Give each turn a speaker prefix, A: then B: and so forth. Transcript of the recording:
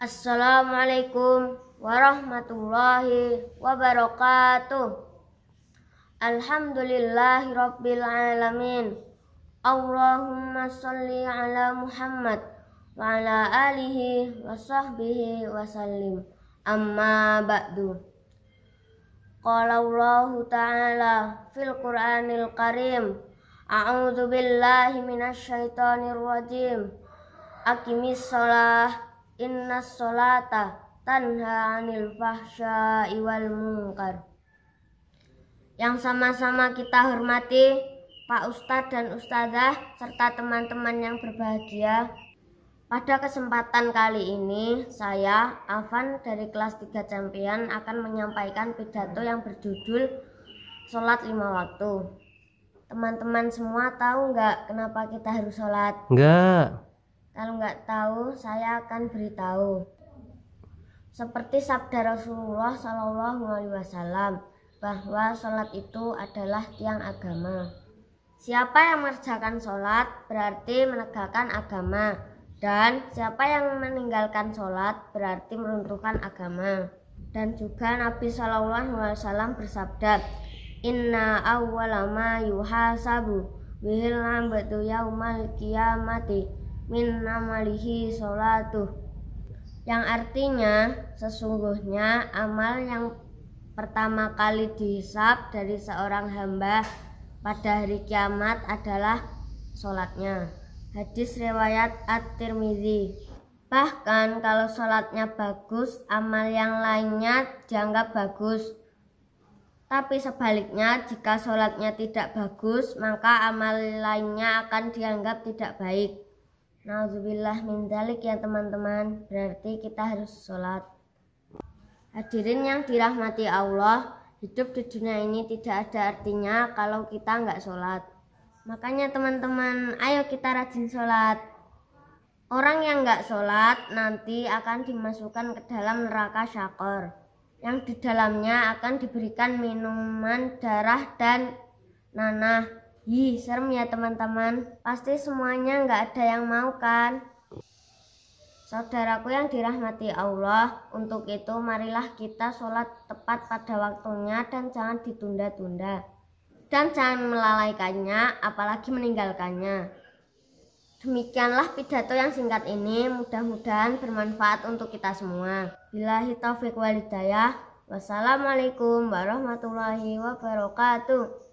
A: Assalamualaikum warahmatullahi wabarakatuh. Alhamdulillahi rabbil alamin. Allahumma sholli ala Muhammad wa ala alihi wa sahbihi wa sallim. Amma ba'du. Qala Allah Ta'ala fil Qur'anil Karim. A'udzu billahi minasy syaithanir rajim. Aqimis shalah Inna solata tanha anil fahsya'i iwal munkar. Yang sama-sama kita hormati Pak Ustadz dan Ustazah serta teman-teman yang berbahagia. Pada kesempatan kali ini, saya, Avan dari kelas 3 Champion akan menyampaikan pidato yang berjudul Sholat Lima Waktu. Teman-teman semua tahu nggak kenapa kita harus sholat? Nggak. Kalau nggak tahu, saya akan beritahu. Seperti sabda Rasulullah Shallallahu Alaihi Wasallam bahwa sholat itu adalah tiang agama. Siapa yang mengerjakan sholat berarti menegakkan agama, dan siapa yang meninggalkan sholat berarti meruntuhkan agama. Dan juga Nabi Shallallahu Alaihi Wasallam bersabda, Inna awwalama yuhasabu bihil lambatu yaumal kiamati min amalihi sholatuh yang artinya sesungguhnya amal yang pertama kali dihisap dari seorang hamba pada hari kiamat adalah sholatnya. Hadis riwayat At-Tirmidzi. Bahkan kalau sholatnya bagus, amal yang lainnya dianggap bagus. Tapi sebaliknya, jika sholatnya tidak bagus, maka amal lainnya akan dianggap tidak baik. Nah min dalik ya teman-teman. Berarti kita harus sholat. Hadirin yang dirahmati Allah, hidup di dunia ini tidak ada artinya kalau kita nggak sholat. Makanya teman-teman, ayo kita rajin sholat. Orang yang nggak sholat nanti akan dimasukkan ke dalam neraka syakor. Yang di dalamnya akan diberikan minuman darah dan nanah Ih, serem ya teman-teman. Pasti semuanya nggak ada yang mau kan? Saudaraku yang dirahmati Allah, untuk itu marilah kita sholat tepat pada waktunya dan jangan ditunda-tunda. Dan jangan melalaikannya, apalagi meninggalkannya. Demikianlah pidato yang singkat ini, mudah-mudahan bermanfaat untuk kita semua. Bilahi taufiq walidayah, wassalamualaikum warahmatullahi wabarakatuh.